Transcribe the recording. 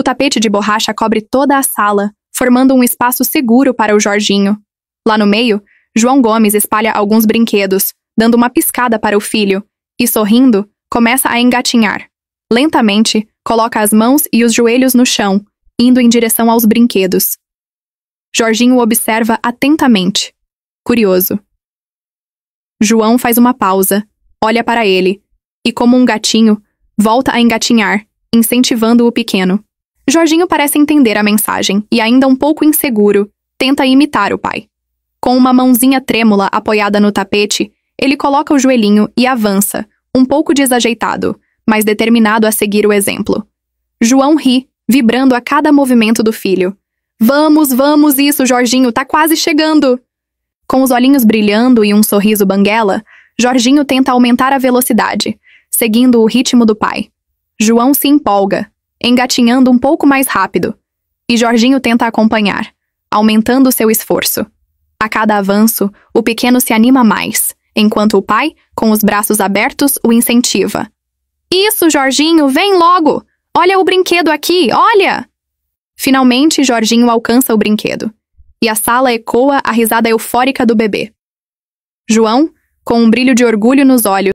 O tapete de borracha cobre toda a sala, formando um espaço seguro para o Jorginho. Lá no meio, João Gomes espalha alguns brinquedos, dando uma piscada para o filho, e sorrindo, começa a engatinhar. Lentamente, coloca as mãos e os joelhos no chão, indo em direção aos brinquedos. Jorginho observa atentamente, curioso. João faz uma pausa, olha para ele e, como um gatinho, volta a engatinhar, incentivando o pequeno. Jorginho parece entender a mensagem e, ainda um pouco inseguro, tenta imitar o pai. Com uma mãozinha trêmula apoiada no tapete, ele coloca o joelhinho e avança, um pouco desajeitado, mas determinado a seguir o exemplo. João ri, vibrando a cada movimento do filho. Vamos, vamos, isso, Jorginho, tá quase chegando! Com os olhinhos brilhando e um sorriso banguela, Jorginho tenta aumentar a velocidade, seguindo o ritmo do pai. João se empolga, engatinhando um pouco mais rápido, e Jorginho tenta acompanhar, aumentando seu esforço. A cada avanço, o pequeno se anima mais, enquanto o pai, com os braços abertos, o incentiva. Isso, Jorginho, vem logo! Olha o brinquedo aqui, olha! Finalmente, Jorginho alcança o brinquedo. E a sala ecoa a risada eufórica do bebê. João, com um brilho de orgulho nos olhos,